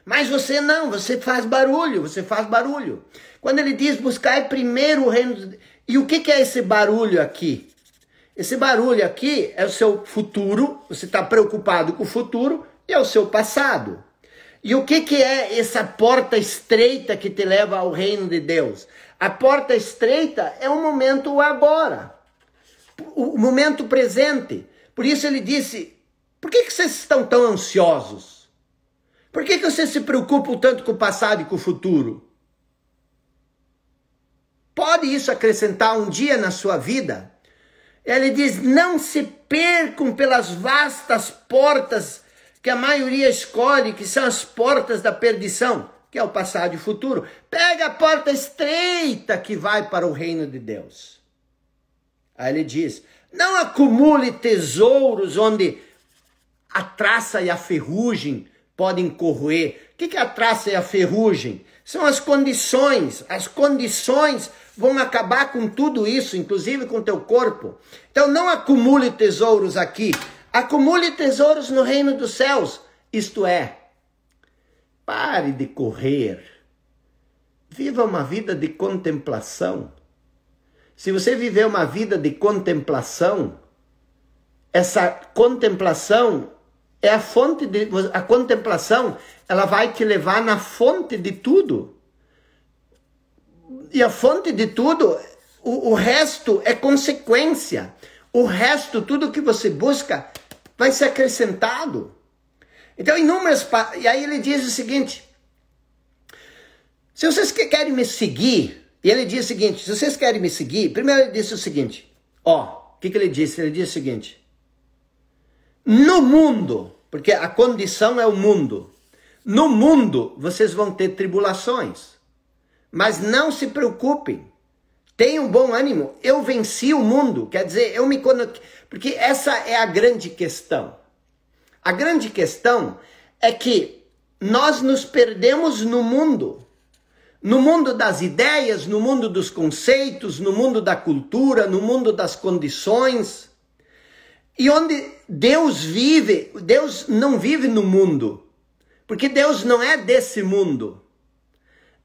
Mas você não, você faz barulho, você faz barulho. Quando ele diz buscar primeiro o reino. De... E o que, que é esse barulho aqui? Esse barulho aqui é o seu futuro, você está preocupado com o futuro, e é o seu passado. E o que, que é essa porta estreita que te leva ao reino de Deus? A porta estreita é o momento agora, o momento presente. Por isso ele disse: por que, que vocês estão tão ansiosos? Por que, que vocês se preocupam tanto com o passado e com o futuro? Pode isso acrescentar um dia na sua vida? Ele diz: não se percam pelas vastas portas que a maioria escolhe, que são as portas da perdição que é o passado e o futuro, pega a porta estreita que vai para o reino de Deus. Aí ele diz: não acumule tesouros onde a traça e a ferrugem podem corroer. O que é a traça e a ferrugem? São as condições. As condições vão acabar com tudo isso, inclusive com teu corpo. Então não acumule tesouros aqui, acumule tesouros no reino dos céus. Isto é, Pare de correr. Viva uma vida de contemplação. Se você viver uma vida de contemplação, essa contemplação é a fonte de a contemplação, ela vai te levar na fonte de tudo. E a fonte de tudo, o, o resto é consequência. O resto, tudo que você busca, vai ser acrescentado. Então, inúmeras. E aí ele diz o seguinte: se vocês querem me seguir, e ele diz o seguinte: se vocês querem me seguir, primeiro ele disse o seguinte: ó, o que, que ele disse? Ele disse o seguinte: no mundo, porque a condição é o mundo, no mundo vocês vão ter tribulações, mas não se preocupem, tenham bom ânimo, eu venci o mundo, quer dizer, eu me conectei, porque essa é a grande questão. A grande questão é que nós nos perdemos no mundo. No mundo das ideias, no mundo dos conceitos, no mundo da cultura, no mundo das condições. E onde Deus vive, Deus não vive no mundo. Porque Deus não é desse mundo.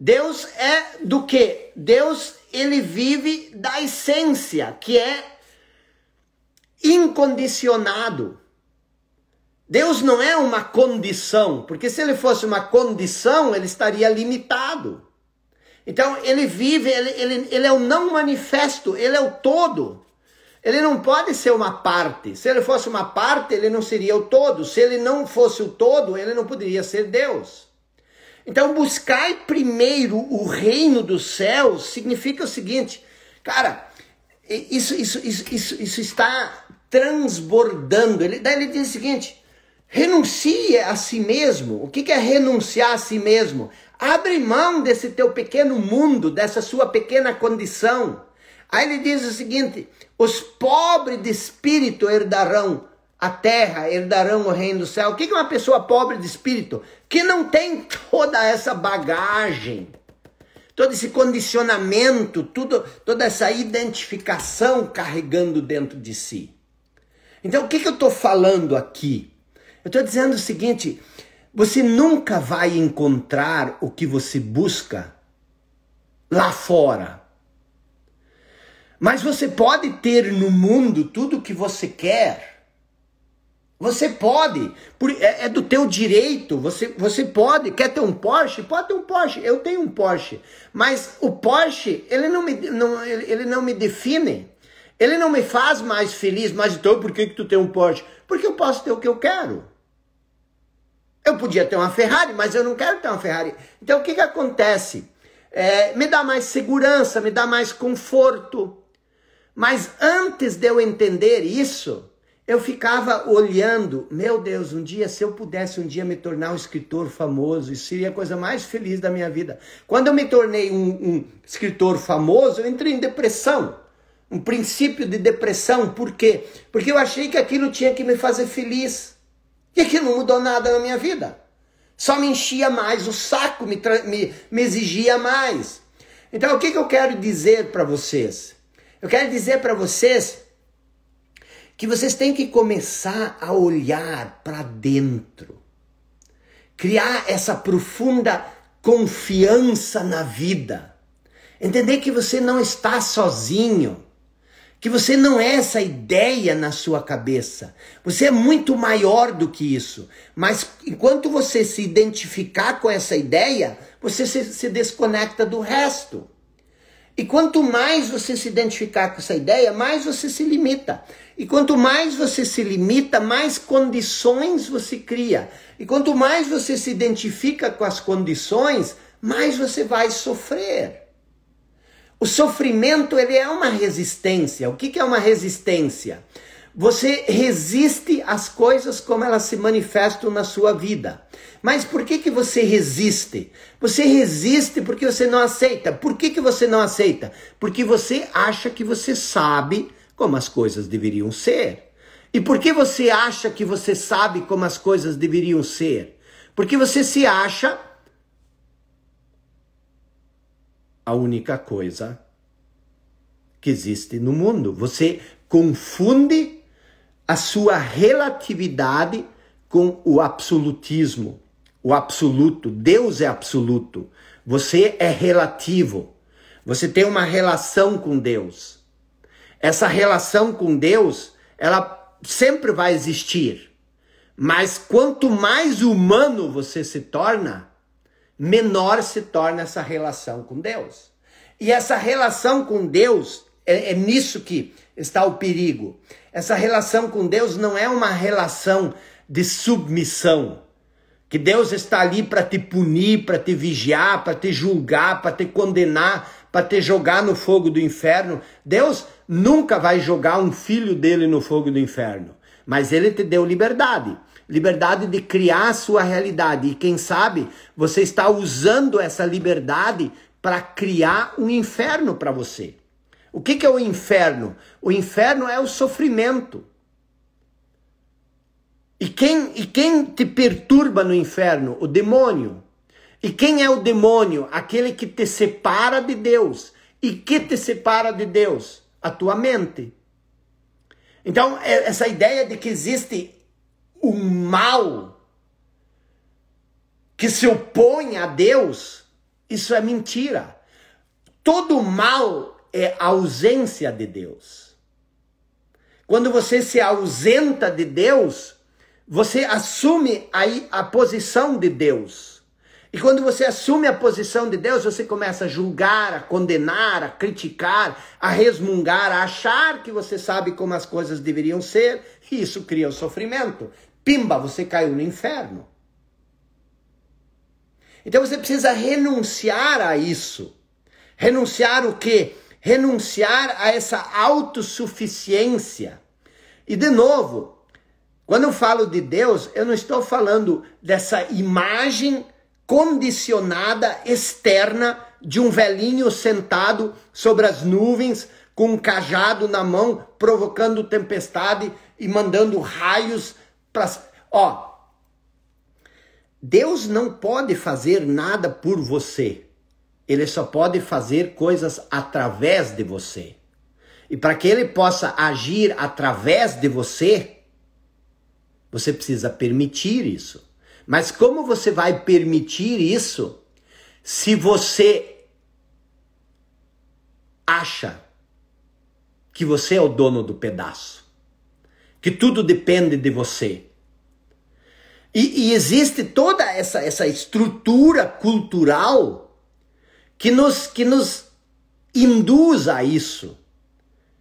Deus é do que? Deus, ele vive da essência, que é incondicionado. Deus não é uma condição, porque se ele fosse uma condição, ele estaria limitado. Então ele vive, ele, ele, ele é o não manifesto, ele é o todo. Ele não pode ser uma parte. Se ele fosse uma parte, ele não seria o todo. Se ele não fosse o todo, ele não poderia ser Deus. Então, buscar primeiro o reino dos céus significa o seguinte, cara, isso, isso, isso, isso, isso está transbordando. Ele, daí ele diz o seguinte: Renuncie a si mesmo. O que é renunciar a si mesmo? Abre mão desse teu pequeno mundo, dessa sua pequena condição. Aí ele diz o seguinte: os pobres de espírito herdarão a terra, herdarão o reino do céu. O que é uma pessoa pobre de espírito? Que não tem toda essa bagagem, todo esse condicionamento, tudo, toda essa identificação carregando dentro de si. Então, o que, que eu estou falando aqui? Eu estou dizendo o seguinte: você nunca vai encontrar o que você busca lá fora. Mas você pode ter no mundo tudo o que você quer. Você pode, por, é, é, do teu direito, você, você pode, quer ter um Porsche? Pode ter um Porsche, eu tenho um Porsche. Mas o Porsche, ele não me, não, ele, ele não me define, ele não me faz mais feliz, mas então por que, que tu tem um Porsche? Porque eu posso ter o que eu quero. Eu podia ter uma Ferrari, mas eu não quero ter uma Ferrari. Então o que, que acontece? É, me dá mais segurança, me dá mais conforto. Mas antes de eu entender isso, eu ficava olhando, meu Deus, um dia, se eu pudesse um dia me tornar um escritor famoso, isso seria a coisa mais feliz da minha vida. Quando eu me tornei um, um escritor famoso, eu entrei em depressão. Um princípio de depressão, por quê? Porque eu achei que aquilo tinha que me fazer feliz. E que não mudou nada na minha vida. Só me enchia mais o saco, me, me, me exigia mais. Então, o que, que eu quero dizer para vocês? Eu quero dizer para vocês que vocês têm que começar a olhar para dentro, criar essa profunda confiança na vida, entender que você não está sozinho, que você não é essa ideia na sua cabeça. Você é muito maior do que isso. Mas enquanto você se identificar com essa ideia, você se, se desconecta do resto. E quanto mais você se identificar com essa ideia, mais você se limita. E quanto mais você se limita, mais condições você cria. E quanto mais você se identifica com as condições, mais você vai sofrer. O sofrimento ele é uma resistência. O que, que é uma resistência? Você resiste às coisas como elas se manifestam na sua vida. Mas por que, que você resiste? Você resiste porque você não aceita. Por que, que você não aceita? Porque você acha que você sabe como as coisas deveriam ser. E por que você acha que você sabe como as coisas deveriam ser? Porque você se acha a única coisa que existe no mundo. Você confunde a sua relatividade com o absolutismo. O absoluto, Deus é absoluto. Você é relativo. Você tem uma relação com Deus. Essa relação com Deus, ela sempre vai existir. Mas quanto mais humano você se torna, menor se torna essa relação com Deus. E essa relação com Deus, é, é nisso que está o perigo. Essa relação com Deus não é uma relação de submissão. Que Deus está ali para te punir, para te vigiar, para te julgar, para te condenar, para te jogar no fogo do inferno. Deus nunca vai jogar um filho dele no fogo do inferno, mas ele te deu liberdade liberdade de criar a sua realidade. E quem sabe você está usando essa liberdade para criar um inferno para você. O que, que é o inferno? O inferno é o sofrimento. E quem, e quem te perturba no inferno? O demônio. E quem é o demônio? Aquele que te separa de Deus. E que te separa de Deus? A tua mente. Então, é, essa ideia de que existe o mal que se opõe a Deus, isso é mentira. Todo mal é ausência de Deus. Quando você se ausenta de Deus, você assume a, a posição de Deus. E quando você assume a posição de Deus, você começa a julgar, a condenar, a criticar, a resmungar, a achar que você sabe como as coisas deveriam ser, e isso cria o um sofrimento pimba, você caiu no inferno. Então você precisa renunciar a isso. Renunciar o quê? Renunciar a essa autossuficiência. E de novo, quando eu falo de Deus, eu não estou falando dessa imagem condicionada externa de um velhinho sentado sobre as nuvens com um cajado na mão, provocando tempestade e mandando raios Pra... Ó, Deus não pode fazer nada por você. Ele só pode fazer coisas através de você. E para que ele possa agir através de você, você precisa permitir isso. Mas como você vai permitir isso se você acha que você é o dono do pedaço? Que tudo depende de você? E, e existe toda essa, essa estrutura cultural que nos, que nos induz a isso.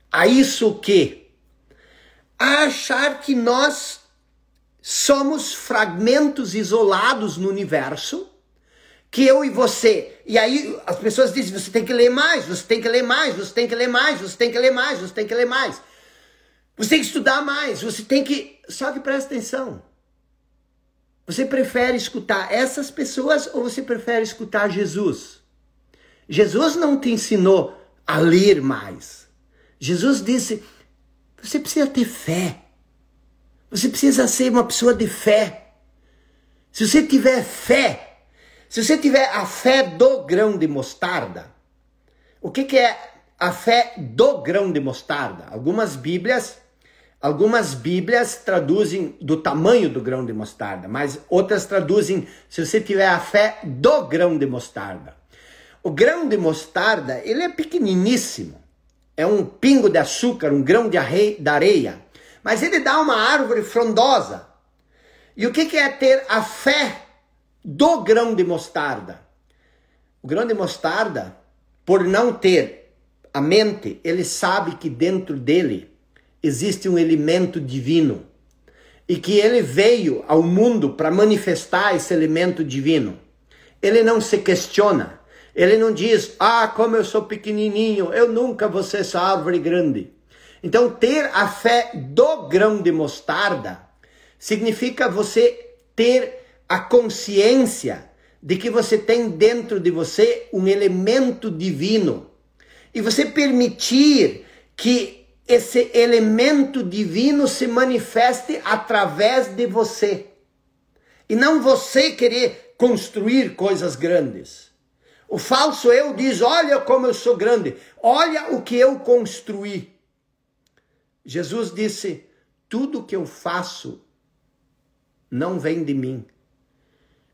A isso que? A achar que nós somos fragmentos isolados no universo que eu e você. E aí as pessoas dizem: você tem que ler mais, você tem que ler mais, você tem que ler mais, você tem que ler mais, você tem que ler mais. Você tem que estudar mais, você tem que. Só que presta atenção. Você prefere escutar essas pessoas ou você prefere escutar Jesus? Jesus não te ensinou a ler mais. Jesus disse: você precisa ter fé. Você precisa ser uma pessoa de fé. Se você tiver fé, se você tiver a fé do grão de mostarda, o que, que é a fé do grão de mostarda? Algumas Bíblias Algumas Bíblias traduzem do tamanho do grão de mostarda, mas outras traduzem se você tiver a fé do grão de mostarda. O grão de mostarda, ele é pequeniníssimo. É um pingo de açúcar, um grão de areia. Mas ele dá uma árvore frondosa. E o que, que é ter a fé do grão de mostarda? O grão de mostarda, por não ter a mente, ele sabe que dentro dele existe um elemento divino e que ele veio ao mundo para manifestar esse elemento divino. Ele não se questiona, ele não diz, ah, como eu sou pequenininho, eu nunca vou ser essa árvore grande. Então, ter a fé do grão de mostarda significa você ter a consciência de que você tem dentro de você um elemento divino e você permitir que esse elemento divino se manifeste através de você. E não você querer construir coisas grandes. O falso eu diz: Olha como eu sou grande, olha o que eu construí. Jesus disse: Tudo que eu faço não vem de mim.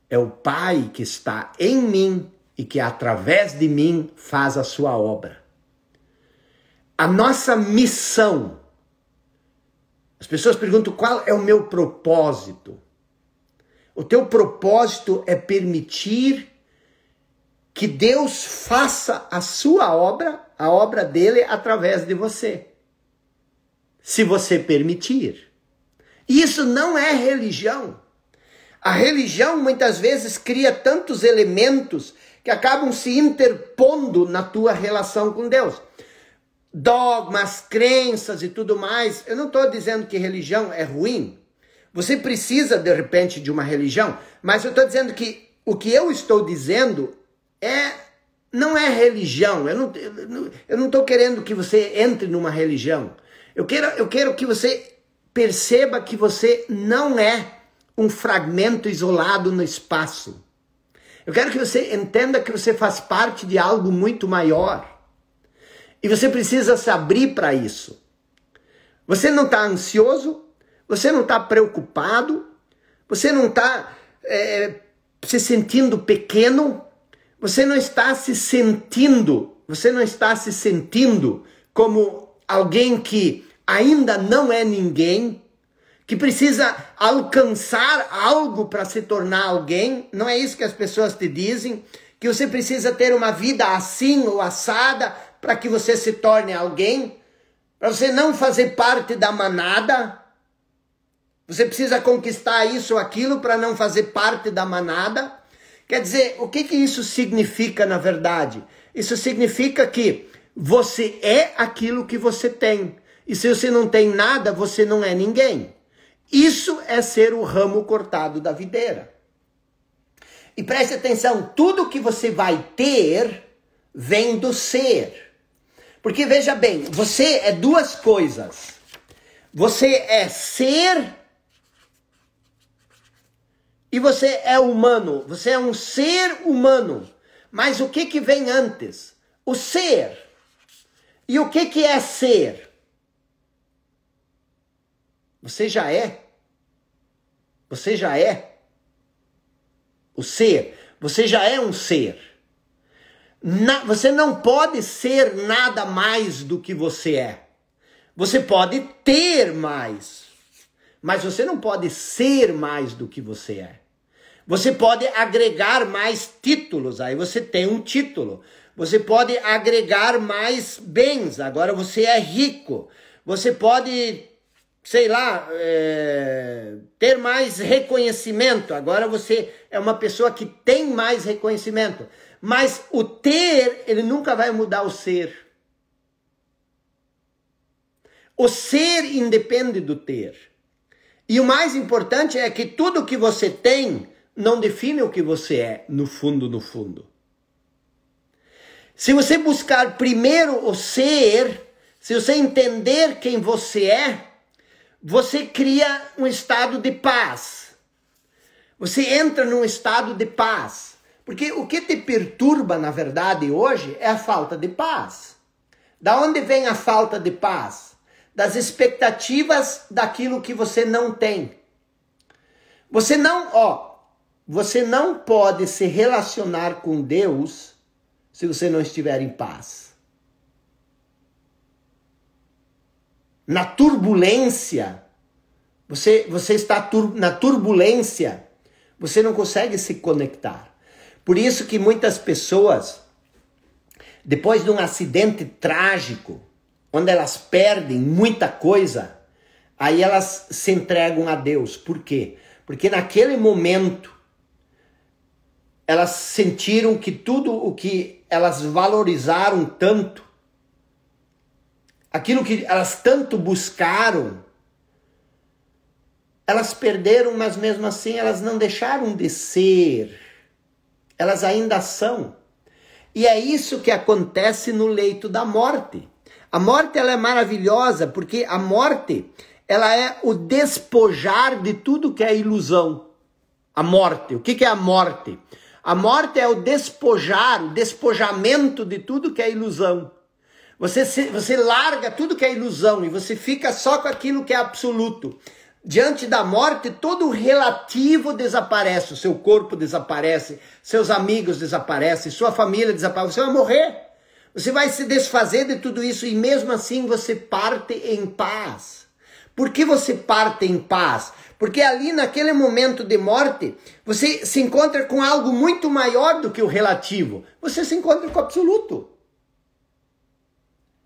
É o Pai que está em mim e que através de mim faz a sua obra. A nossa missão. As pessoas perguntam qual é o meu propósito. O teu propósito é permitir que Deus faça a sua obra, a obra dele, através de você. Se você permitir. Isso não é religião. A religião muitas vezes cria tantos elementos que acabam se interpondo na tua relação com Deus dogmas, crenças e tudo mais. Eu não estou dizendo que religião é ruim. Você precisa, de repente, de uma religião, mas eu estou dizendo que o que eu estou dizendo é não é religião. Eu não estou querendo que você entre numa religião. Eu quero, eu quero que você perceba que você não é um fragmento isolado no espaço. Eu quero que você entenda que você faz parte de algo muito maior. E você precisa se abrir para isso. Você não está ansioso, você não está preocupado, você não está é, se sentindo pequeno, você não está se sentindo, você não está se sentindo como alguém que ainda não é ninguém, que precisa alcançar algo para se tornar alguém. Não é isso que as pessoas te dizem, que você precisa ter uma vida assim ou assada, para que você se torne alguém, para você não fazer parte da manada. Você precisa conquistar isso ou aquilo para não fazer parte da manada. Quer dizer, o que, que isso significa na verdade? Isso significa que você é aquilo que você tem. E se você não tem nada, você não é ninguém. Isso é ser o ramo cortado da videira. E preste atenção: tudo que você vai ter vem do ser. Porque veja bem, você é duas coisas. Você é ser e você é humano. Você é um ser humano. Mas o que que vem antes? O ser. E o que que é ser? Você já é. Você já é. O ser. Você já é um ser. Na, você não pode ser nada mais do que você é. Você pode ter mais, mas você não pode ser mais do que você é. Você pode agregar mais títulos, aí você tem um título. Você pode agregar mais bens, agora você é rico. Você pode, sei lá, é, ter mais reconhecimento, agora você é uma pessoa que tem mais reconhecimento. Mas o ter, ele nunca vai mudar o ser. O ser independe do ter. E o mais importante é que tudo que você tem não define o que você é, no fundo, no fundo. Se você buscar primeiro o ser, se você entender quem você é, você cria um estado de paz. Você entra num estado de paz. Porque o que te perturba, na verdade, hoje é a falta de paz. Da onde vem a falta de paz? Das expectativas daquilo que você não tem. Você não, ó, você não pode se relacionar com Deus se você não estiver em paz. Na turbulência, você, você está tur na turbulência, você não consegue se conectar. Por isso que muitas pessoas, depois de um acidente trágico, onde elas perdem muita coisa, aí elas se entregam a Deus. Por quê? Porque naquele momento elas sentiram que tudo o que elas valorizaram tanto, aquilo que elas tanto buscaram, elas perderam, mas mesmo assim elas não deixaram de ser elas ainda são. E é isso que acontece no leito da morte. A morte ela é maravilhosa porque a morte ela é o despojar de tudo que é ilusão. A morte. O que, que é a morte? A morte é o despojar, o despojamento de tudo que é ilusão. Você, se, você larga tudo que é ilusão e você fica só com aquilo que é absoluto. Diante da morte, todo relativo desaparece, o seu corpo desaparece, seus amigos desaparecem, sua família desaparece, você vai morrer. Você vai se desfazer de tudo isso e mesmo assim você parte em paz. Por que você parte em paz? Porque ali naquele momento de morte, você se encontra com algo muito maior do que o relativo. Você se encontra com o absoluto.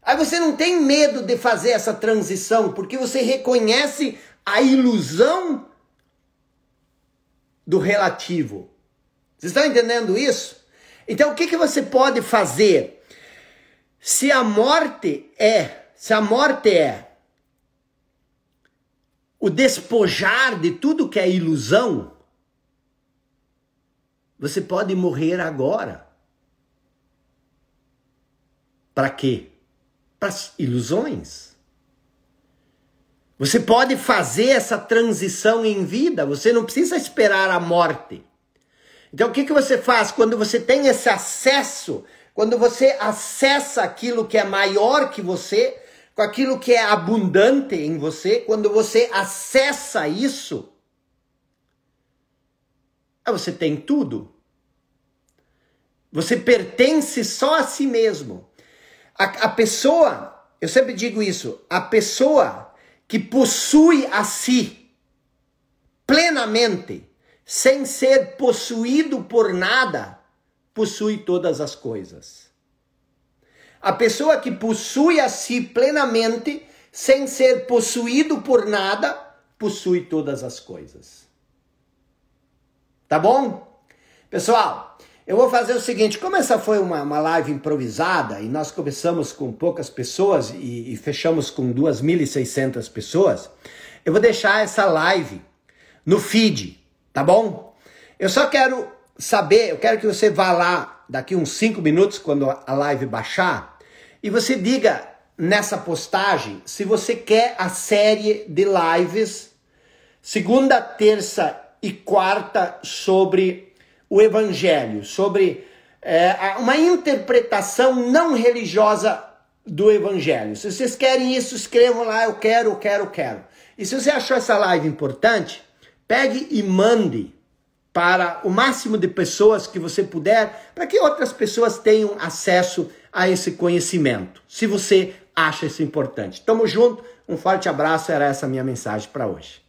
Aí você não tem medo de fazer essa transição, porque você reconhece a ilusão do relativo. Vocês estão entendendo isso? Então, o que, que você pode fazer? Se a morte é, se a morte é o despojar de tudo que é ilusão, você pode morrer agora. Para quê? Para as ilusões. Você pode fazer essa transição em vida, você não precisa esperar a morte. Então, o que, que você faz quando você tem esse acesso, quando você acessa aquilo que é maior que você, com aquilo que é abundante em você, quando você acessa isso, você tem tudo. Você pertence só a si mesmo. A, a pessoa, eu sempre digo isso, a pessoa que possui a si plenamente, sem ser possuído por nada, possui todas as coisas. A pessoa que possui a si plenamente, sem ser possuído por nada, possui todas as coisas. Tá bom? Pessoal, eu vou fazer o seguinte: como essa foi uma, uma live improvisada e nós começamos com poucas pessoas e, e fechamos com 2.600 pessoas, eu vou deixar essa live no feed, tá bom? Eu só quero saber, eu quero que você vá lá daqui uns 5 minutos, quando a live baixar, e você diga nessa postagem se você quer a série de lives segunda, terça e quarta sobre o Evangelho, sobre é, uma interpretação não religiosa do Evangelho. Se vocês querem isso, escrevam lá, eu quero, eu quero, eu quero. E se você achou essa live importante, pegue e mande para o máximo de pessoas que você puder, para que outras pessoas tenham acesso a esse conhecimento, se você acha isso importante. Tamo junto, um forte abraço, era essa minha mensagem para hoje.